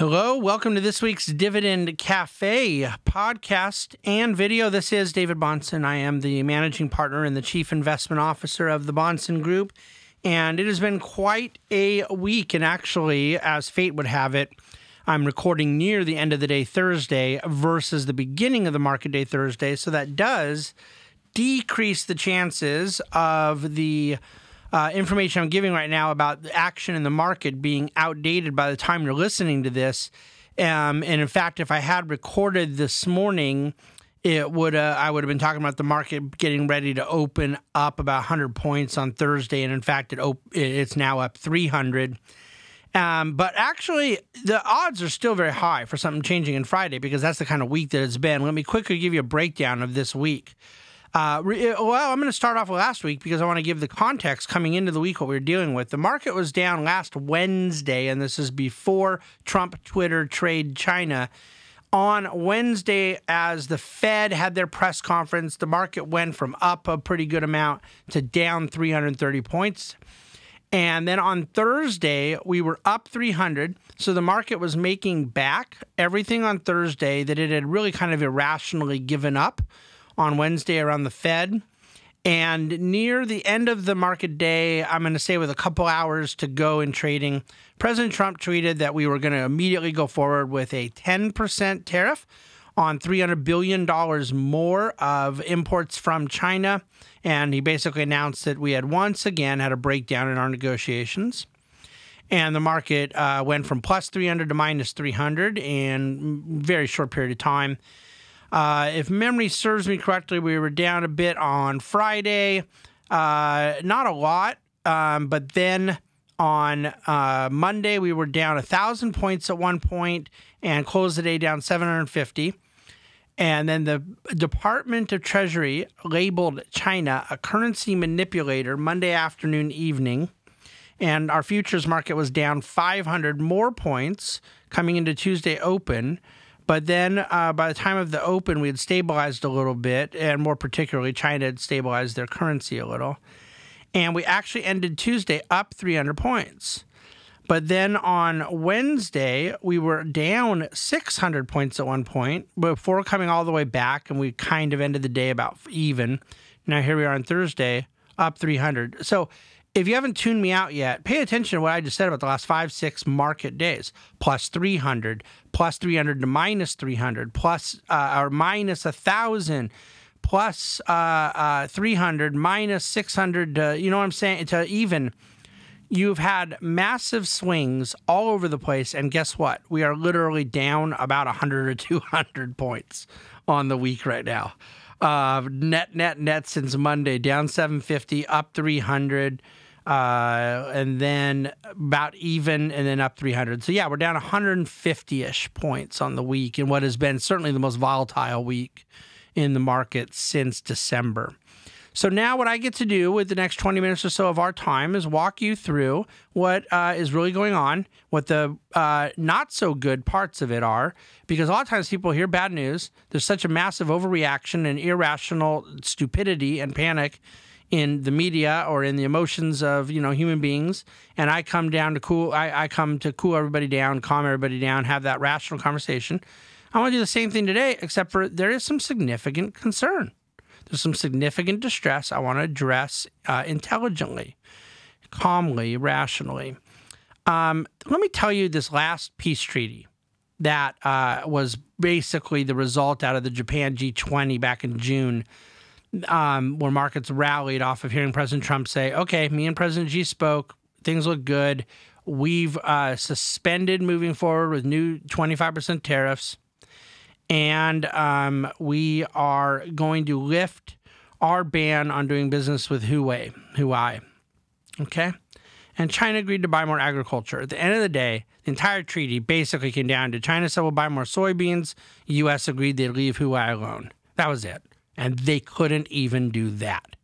Hello, welcome to this week's Dividend Cafe podcast and video. This is David Bonson. I am the managing partner and the chief investment officer of the Bonson Group. And it has been quite a week. And actually, as fate would have it, I'm recording near the end of the day Thursday versus the beginning of the market day Thursday. So that does decrease the chances of the uh, information I'm giving right now about the action in the market being outdated by the time you're listening to this. Um, and in fact, if I had recorded this morning, it would uh, I would have been talking about the market getting ready to open up about 100 points on Thursday, and in fact, it it's now up 300. Um, but actually, the odds are still very high for something changing in Friday because that's the kind of week that it's been. Let me quickly give you a breakdown of this week. Uh, eh, well, I'm going to start off with last week because I want to give the context coming into the week what we were dealing with. The market was down last Wednesday, and this is before Trump, Twitter, trade, China. On Wednesday, as the Fed had their press conference, the market went from up a pretty good amount to down 330 points. And then on Thursday, we were up 300. So the market was making back everything on Thursday that it had really kind of irrationally given up on Wednesday around the Fed. And near the end of the market day, I'm going to say with a couple hours to go in trading, President Trump tweeted that we were going to immediately go forward with a 10% tariff on $300 billion more of imports from China. And he basically announced that we had once again had a breakdown in our negotiations. And the market uh, went from plus 300 to minus 300 in very short period of time. Uh, if memory serves me correctly, we were down a bit on Friday. Uh, not a lot, um, but then on uh, Monday we were down a thousand points at one point and closed the day down 750. And then the Department of Treasury labeled China a currency manipulator Monday afternoon, evening. And our futures market was down 500 more points coming into Tuesday open. But then uh, by the time of the open, we had stabilized a little bit, and more particularly, China had stabilized their currency a little. And we actually ended Tuesday up 300 points. But then on Wednesday, we were down 600 points at one point before coming all the way back, and we kind of ended the day about even. Now here we are on Thursday, up 300. So if you haven't tuned me out yet, pay attention to what I just said about the last five, six market days plus 300, plus 300 to minus 300, plus uh, or minus 1,000, plus uh, uh, 300, minus 600, to, you know what I'm saying, to even. You've had massive swings all over the place. And guess what? We are literally down about 100 or 200 points on the week right now. Uh, net, net, net since Monday, down 750, up 300 uh, and then about even, and then up 300. So yeah, we're down 150 ish points on the week in what has been certainly the most volatile week in the market since December. So now, what I get to do with the next 20 minutes or so of our time is walk you through what uh, is really going on, what the uh, not so good parts of it are, because a lot of times people hear bad news. There's such a massive overreaction and irrational stupidity and panic in the media or in the emotions of you know human beings and i come down to cool I, I come to cool everybody down calm everybody down have that rational conversation i want to do the same thing today except for there is some significant concern there's some significant distress i want to address uh, intelligently calmly rationally um, let me tell you this last peace treaty that uh, was basically the result out of the japan g20 back in june um, where markets rallied off of hearing President Trump say, okay, me and President Xi spoke, things look good. We've uh, suspended moving forward with new 25% tariffs. And um, we are going to lift our ban on doing business with Huawei. Huawei. Okay? And China agreed to buy more agriculture. At the end of the day, the entire treaty basically came down to China said we'll buy more soybeans. U.S. agreed they'd leave Huawei alone. That was it and they couldn't even do that.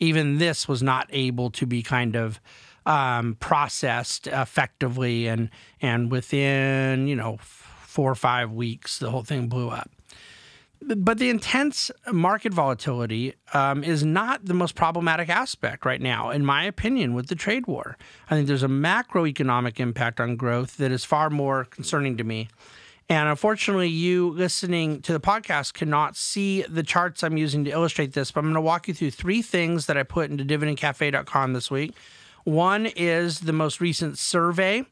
Even this was not able to be kind of um, processed effectively, and and within you know four or five weeks, the whole thing blew up. But the intense market volatility um, is not the most problematic aspect right now, in my opinion, with the trade war. I think there's a macroeconomic impact on growth that is far more concerning to me and unfortunately, you listening to the podcast cannot see the charts I'm using to illustrate this, but I'm going to walk you through three things that I put into dividendcafe.com this week. One is the most recent survey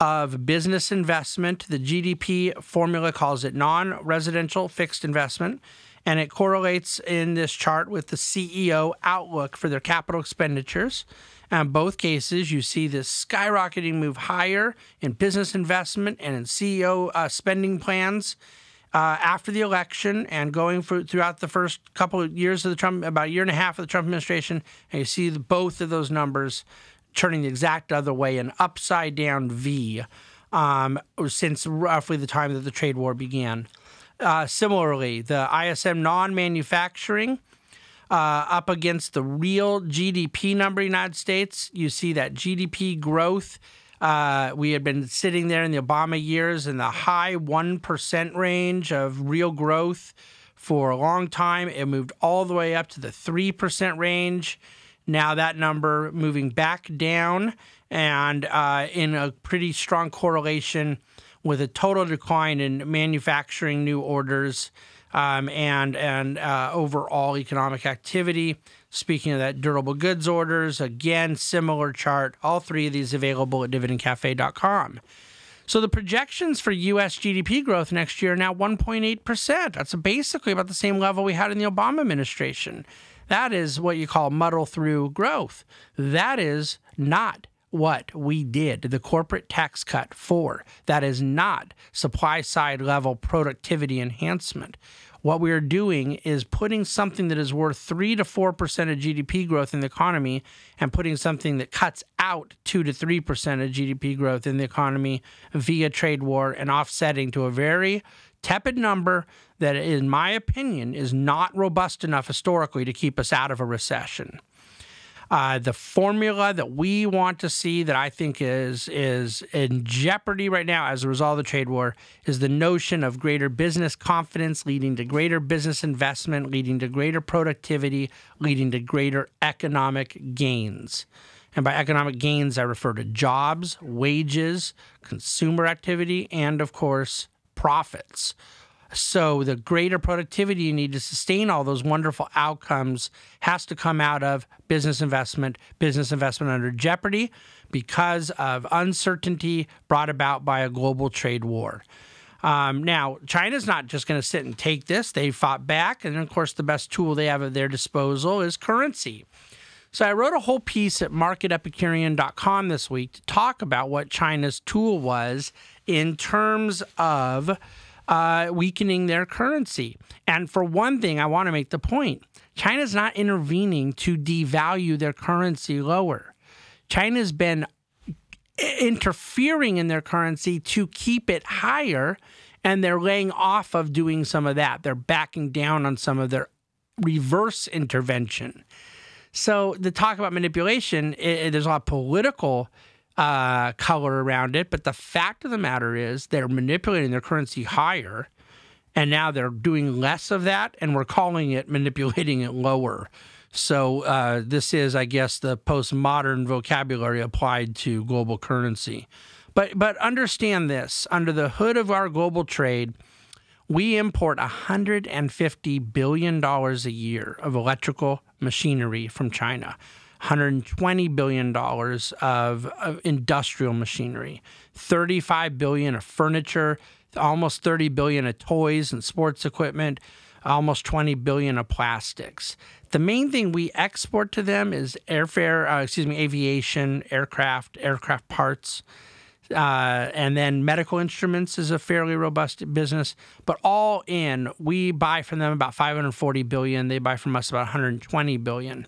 of business investment. The GDP formula calls it non residential fixed investment and it correlates in this chart with the CEO outlook for their capital expenditures. In both cases, you see this skyrocketing move higher in business investment and in CEO uh, spending plans. Uh, after the election and going throughout the first couple of years of the Trump, about a year and a half of the Trump administration, and you see the, both of those numbers turning the exact other way, an upside down V, um, since roughly the time that the trade war began. Uh, similarly, the ISM non manufacturing uh, up against the real GDP number in the United States, you see that GDP growth. Uh, we had been sitting there in the Obama years in the high 1% range of real growth for a long time. It moved all the way up to the 3% range. Now that number moving back down and uh, in a pretty strong correlation with a total decline in manufacturing new orders um, and and uh, overall economic activity. Speaking of that, durable goods orders again, similar chart. All three of these available at dividendcafe.com. So the projections for U.S. GDP growth next year are now 1.8 percent. That's basically about the same level we had in the Obama administration. That is what you call muddle through growth. That is not what we did, the corporate tax cut for. That is not supply side level productivity enhancement. What we are doing is putting something that is worth 3 to 4% of GDP growth in the economy and putting something that cuts out 2 to 3% of GDP growth in the economy via trade war and offsetting to a very tepid number that, in my opinion, is not robust enough historically to keep us out of a recession. Uh, the formula that we want to see that I think is is in jeopardy right now as a result of the trade war is the notion of greater business confidence leading to greater business investment, leading to greater productivity, leading to greater economic gains. And by economic gains, I refer to jobs, wages, consumer activity, and of course, profits. So the greater productivity you need to sustain all those wonderful outcomes has to come out of business investment, business investment under jeopardy because of uncertainty brought about by a global trade war. Um, now, China's not just going to sit and take this. They fought back. And of course, the best tool they have at their disposal is currency. So I wrote a whole piece at marketepicurean.com this week to talk about what China's tool was in terms of uh, weakening their currency. And for one thing, I want to make the point China's not intervening to devalue their currency lower. China's been interfering in their currency to keep it higher, and they're laying off of doing some of that. They're backing down on some of their reverse intervention. So the talk about manipulation, it, it, there's a lot of political uh, color around it. But the fact of the matter is, they're manipulating their currency higher, and now they're doing less of that, and we're calling it manipulating it lower. So uh, this is, I guess, the postmodern vocabulary applied to global currency. But but understand this: under the hood of our global trade, we import 150 billion dollars a year of electrical machinery from China. 120 billion dollars of, of, industrial machinery, 35 billion of furniture, almost 30 billion of toys and sports equipment, almost 20 billion of plastics. The main thing we export to them is airfare, uh, excuse me, aviation, aircraft, aircraft parts. Uh, and then medical instruments is a fairly robust business. But all in, we buy from them about 540 billion. They buy from us about 120 billion.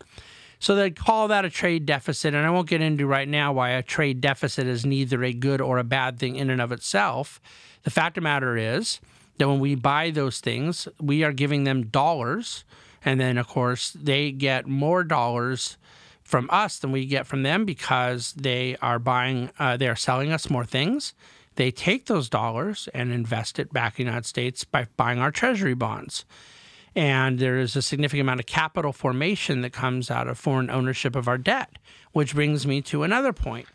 So they call that a trade deficit, and I won't get into right now why a trade deficit is neither a good or a bad thing in and of itself. The fact of the matter is that when we buy those things, we are giving them dollars, and then of course they get more dollars from us than we get from them because they are buying, uh, they are selling us more things. They take those dollars and invest it back in the United States by buying our treasury bonds. And there is a significant amount of capital formation that comes out of foreign ownership of our debt, which brings me to another point.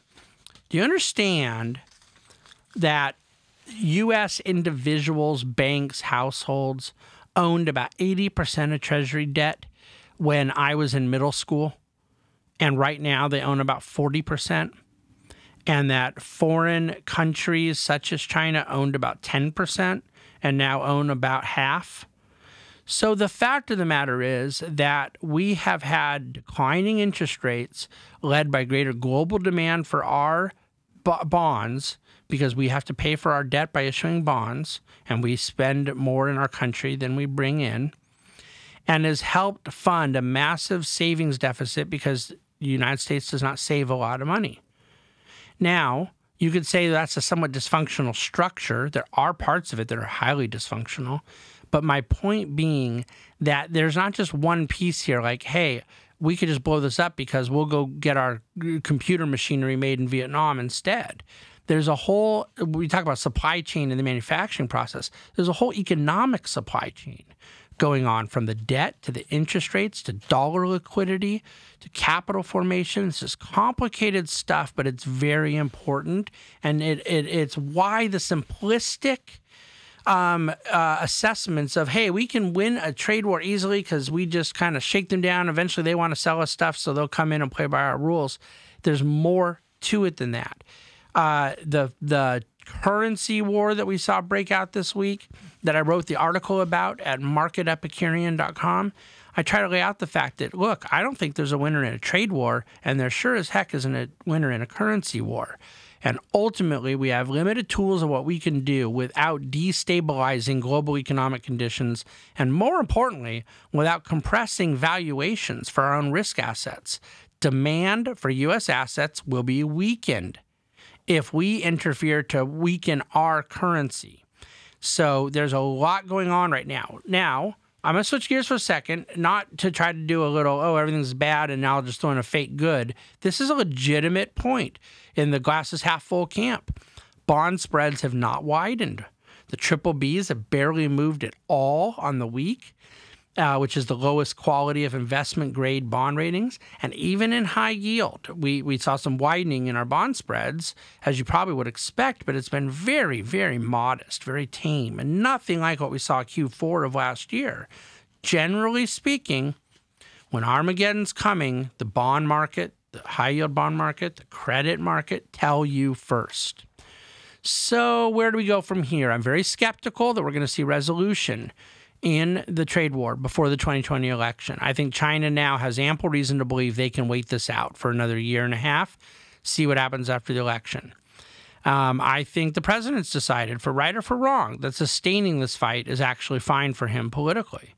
Do you understand that U.S. individuals, banks, households owned about 80% of Treasury debt when I was in middle school? And right now they own about 40% and that foreign countries such as China owned about 10% and now own about half. So the fact of the matter is that we have had declining interest rates led by greater global demand for our bonds because we have to pay for our debt by issuing bonds and we spend more in our country than we bring in and has helped fund a massive savings deficit because the United States does not save a lot of money. Now, you could say that's a somewhat dysfunctional structure. There are parts of it that are highly dysfunctional, but my point being that there's not just one piece here, like, hey, we could just blow this up because we'll go get our computer machinery made in Vietnam instead. There's a whole, we talk about supply chain in the manufacturing process, there's a whole economic supply chain going on from the debt to the interest rates to dollar liquidity to capital formation. This is complicated stuff, but it's very important. And it, it it's why the simplistic um, uh, assessments of hey, we can win a trade war easily because we just kind of shake them down. Eventually, they want to sell us stuff, so they'll come in and play by our rules. There's more to it than that. Uh, the the currency war that we saw break out this week that I wrote the article about at marketepicurean.com. I try to lay out the fact that look, I don't think there's a winner in a trade war, and there sure as heck isn't a winner in a currency war. And ultimately, we have limited tools of what we can do without destabilizing global economic conditions, and more importantly, without compressing valuations for our own risk assets. Demand for U.S. assets will be weakened if we interfere to weaken our currency. So there's a lot going on right now. Now, I'm going to switch gears for a second, not to try to do a little, oh, everything's bad and now I'll just throw in a fake good. This is a legitimate point in the glasses half full camp. Bond spreads have not widened. The triple Bs have barely moved at all on the week uh, which is the lowest quality of investment grade bond ratings. And even in high yield, we, we saw some widening in our bond spreads, as you probably would expect, but it's been very, very modest, very tame, and nothing like what we saw Q4 of last year. Generally speaking, when Armageddon's coming, the bond market, the high yield bond market, the credit market tell you first. So, where do we go from here? I'm very skeptical that we're going to see resolution in the trade war before the 2020 election. I think China now has ample reason to believe they can wait this out for another year and a half, see what happens after the election. Um, I think the president's decided, for right or for wrong, that sustaining this fight is actually fine for him politically.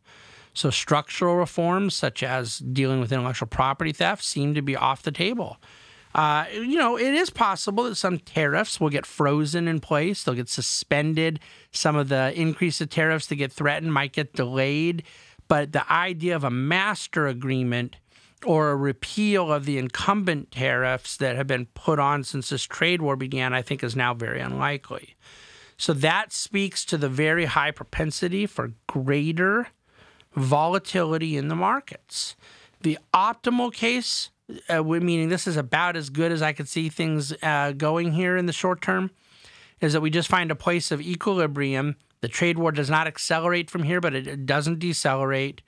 So, structural reforms such as dealing with intellectual property theft seem to be off the table. Uh, you know, it is possible that some tariffs will get frozen in place, they'll get suspended. Some of the increase of tariffs that get threatened might get delayed. But the idea of a master agreement or a repeal of the incumbent tariffs that have been put on since this trade war began, I think is now very unlikely. So that speaks to the very high propensity for greater volatility in the markets. The optimal case, uh, meaning this is about as good as I could see things uh, going here in the short term, is that we just find a place of equilibrium. The trade war does not accelerate from here, but it, it doesn't decelerate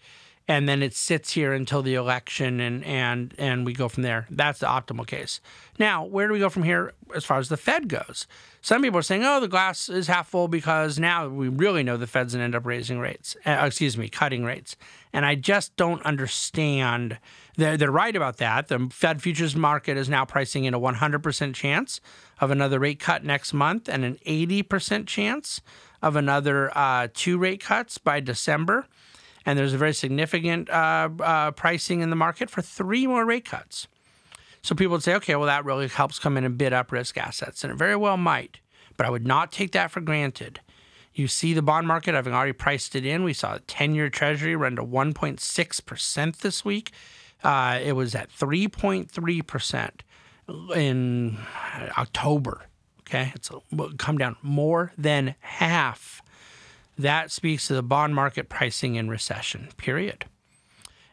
and then it sits here until the election and and and we go from there. That's the optimal case. Now, where do we go from here as far as the Fed goes? Some people are saying, "Oh, the glass is half full because now we really know the Fed's going to end up raising rates, uh, excuse me, cutting rates." And I just don't understand. They're, they're right about that. The Fed futures market is now pricing in a 100% chance of another rate cut next month and an 80% chance of another uh, two rate cuts by December. And there's a very significant uh, uh, pricing in the market for three more rate cuts. So people would say, okay, well, that really helps come in and bid up risk assets. And it very well might, but I would not take that for granted. You see the bond market, having already priced it in. We saw a 10 year treasury run to 1.6% this week. Uh, it was at 3.3% in October. Okay. It's come down more than half that speaks to the bond market pricing in recession, period.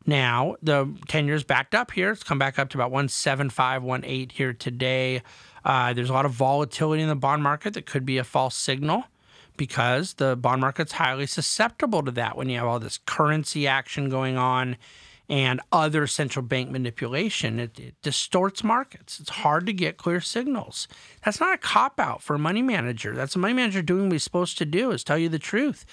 Now, the 10 years backed up here. It's come back up to about 175, 18 here today. Uh, there's a lot of volatility in the bond market that could be a false signal because the bond market's highly susceptible to that when you have all this currency action going on and other central bank manipulation. It, it, distorts markets. It's hard to get clear signals. That's not a cop out for a money manager. That's a money manager doing what he's supposed to do is tell you the truth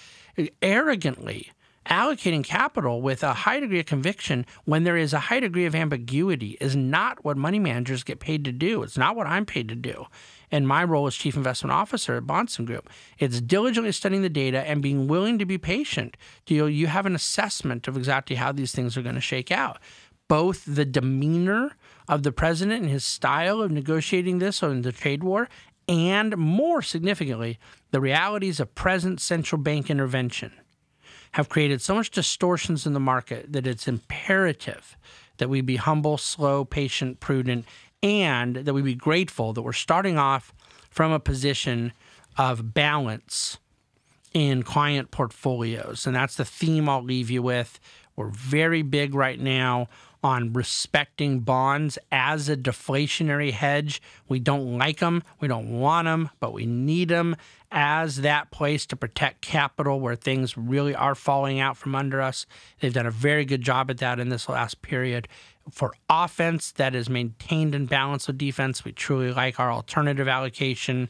arrogantly allocating capital with a high degree of conviction when there is a high degree of ambiguity is not what money managers get paid to do. It's not what I'm paid to do. And my role as chief investment officer at Bonson Group, it's diligently studying the data and being willing to be patient till you have an assessment of exactly how these things are going to shake out. Both the demeanor of the president and his style of negotiating this on the trade war, and more significantly, the realities of present central bank intervention have created so much distortions in the market that it's imperative that we be humble, slow, patient, prudent, and that we be grateful that we're starting off from a position of balance in client portfolios. And that's the theme I'll leave you with. We're very big right now on respecting bonds as a deflationary hedge. We don't like them, we don't want them, but we need them as that place to protect capital where things really are falling out from under us. They've done a very good job at that in this last period. For offense that is maintained and balanced with defense, we truly like our alternative allocation.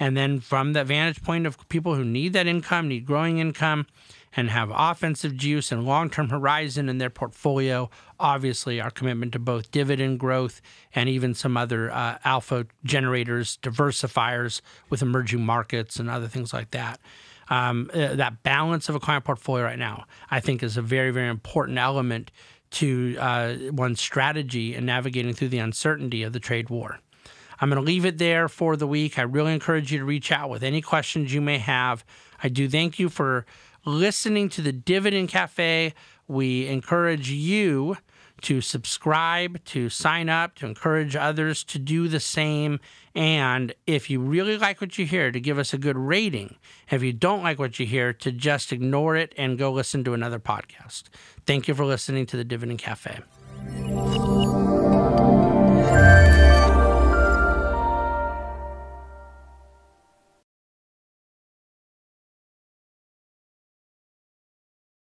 And then from the vantage point of people who need that income, need growing income, and have offensive juice and long term horizon in their portfolio. Obviously, our commitment to both dividend growth and even some other uh, alpha generators, diversifiers with emerging markets and other things like that. Um, uh, that balance of a client portfolio right now, I think, is a very, very important element to uh, one's strategy in navigating through the uncertainty of the trade war. I'm going to leave it there for the week. I really encourage you to reach out with any questions you may have. I do thank you for listening to the Dividend Cafe. We encourage you to subscribe, to sign up, to encourage others to do the same. And if you really like what you hear, to give us a good rating. If you don't like what you hear, to just ignore it and go listen to another podcast. Thank you for listening to the Dividend Cafe.